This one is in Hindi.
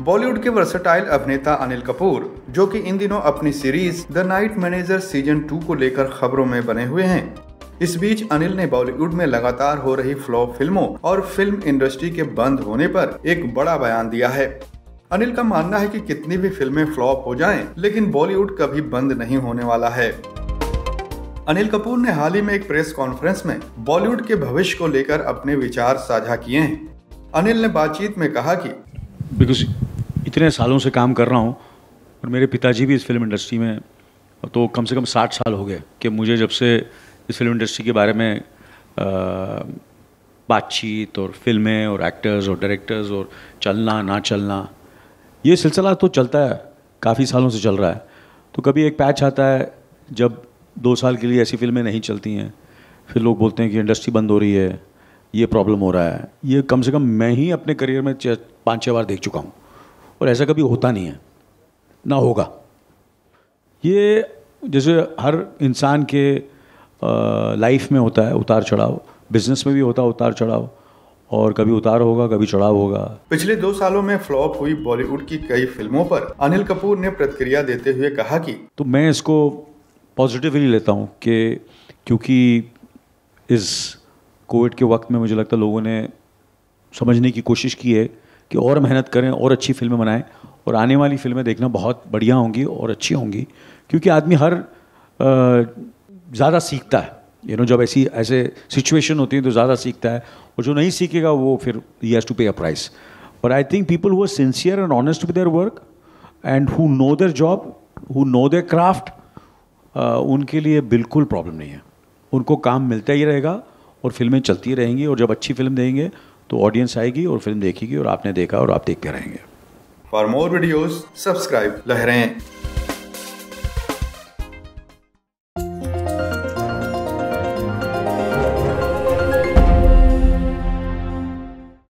बॉलीवुड के वर्सेटाइल अभिनेता अनिल कपूर जो कि इन दिनों अपनी series the night manager season two को लेकर खबरों में बने हुए हैं इस बीच अनिल ने बॉलीवुड में लगातार हो रही फ्लॉप फिल्मों और फिल्म इंडस्ट्री के बंद होने पर एक बड़ा बयान दिया है अनिल का मानना है कि कितनी भी फिल्में फ्लॉप हो जाएं, लेकिन बॉलीवुड कभी बंद नहीं होने वाला है अनिल कपूर ने हाल ही में एक प्रेस कॉन्फ्रेंस में बॉलीवुड के भविष्य को लेकर अपने विचार साझा किए हैं अनिल ने बातचीत में कहा कि बिकॉज इतने सालों से काम कर रहा हूँ और मेरे पिताजी भी इस फिल्म इंडस्ट्री में तो कम से कम साठ साल हो गए कि मुझे जब से इस फिल्म इंडस्ट्री के बारे में बातचीत और फिल्में और एक्टर्स और डायरेक्टर्स और चलना ना चलना ये सिलसिला तो चलता है काफ़ी सालों से चल रहा है तो कभी एक पैच आता है जब दो साल के लिए ऐसी फिल्में नहीं चलती हैं फिर लोग बोलते हैं कि इंडस्ट्री बंद हो रही है ये प्रॉब्लम हो रहा है ये कम से कम मैं ही अपने करियर में पाँच छः बार देख चुका हूँ और ऐसा कभी होता नहीं है ना होगा ये जैसे हर इंसान के लाइफ में होता है उतार चढ़ाव बिजनेस में भी होता है उतार चढ़ाव और कभी उतार होगा कभी चढ़ाव होगा पिछले दो सालों में फ्लॉप हुई बॉलीवुड की कई फिल्मों पर अनिल कपूर ने प्रतिक्रिया देते हुए कहा कि तो मैं इसको पॉजिटिवली लेता हूँ कि क्योंकि इस कोविड के वक्त में मुझे लगता लोगों ने समझने की कोशिश की है कि और मेहनत करें और अच्छी फिल्में बनाएं और आने वाली फिल्में देखना बहुत बढ़िया होंगी और अच्छी होंगी क्योंकि आदमी हर ज़्यादा सीखता है यू नो जब ऐसी ऐसे सिचुएशन होती है तो ज़्यादा सीखता है और जो नहीं सीखेगा वो फिर ही has to pay a price but I think people who are sincere and honest with their work and who know their job who know their craft उनके लिए बिल्कुल प्रॉब्लम नहीं है उनको काम मिलता ही रहेगा और फिल्में चलती रहेंगी और जब अच्छी फिल्म देंगे तो ऑडियंस आएगी और फिल्म देखेगी और आपने देखा और आप देखते रहेंगे फॉर मोर वीडियोज सब्सक्राइब लहरें